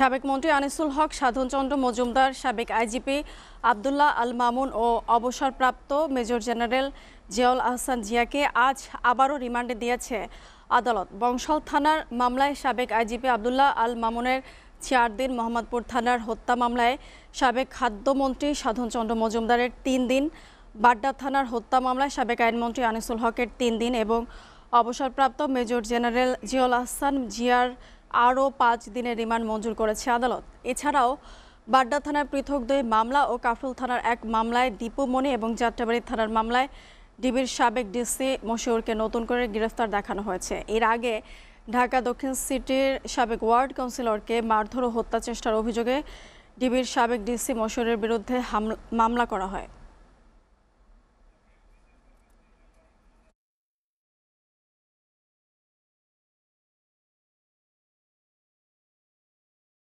সাবেক মন্ত্রী আনিসুল হক সাধনচন্দ্র মজুমদার সাবেক আইজিপি আবদুল্লাহ আল মামুন ও অবসরপ্রাপ্ত মেজর জেনারেল জিয়াউল আহসান জিয়াকে আজ আবারও রিমান্ডে দিয়েছে আদালত বংশাল থানার মামলায় সাবেক আইজিপি আবদুল্লাহ আল মামুনের চার দিন মোহাম্মদপুর থানার হত্যা মামলায় সাবেক খাদ্যমন্ত্রী সাধনচন্দ্র মজুমদারের তিন দিন বাড্ডা থানার হত্যা মামলায় সাবেক আইনমন্ত্রী আনিসুল হকের তিন দিন এবং অবসরপ্রাপ্ত মেজর জেনারেল জিয়াউল আহসান জিয়ার আরও পাঁচ দিনের রিমান্ড মঞ্জুর করেছে আদালত এছাড়াও বাড্ডা থানার পৃথক দুই মামলা ও কাফরুল থানার এক মামলায় দীপু মনি এবং যাত্রাবাড়ি থানার মামলায় ডিবির সাবেক ডিসি মশিউরকে নতুন করে গ্রেফতার দেখানো হয়েছে এর আগে ঢাকা দক্ষিণ সিটির সাবেক ওয়ার্ড কাউন্সিলরকে মারধর ও হত্যা চেষ্টার অভিযোগে ডিবির সাবেক ডিসি মশিউরের বিরুদ্ধে মামলা করা হয়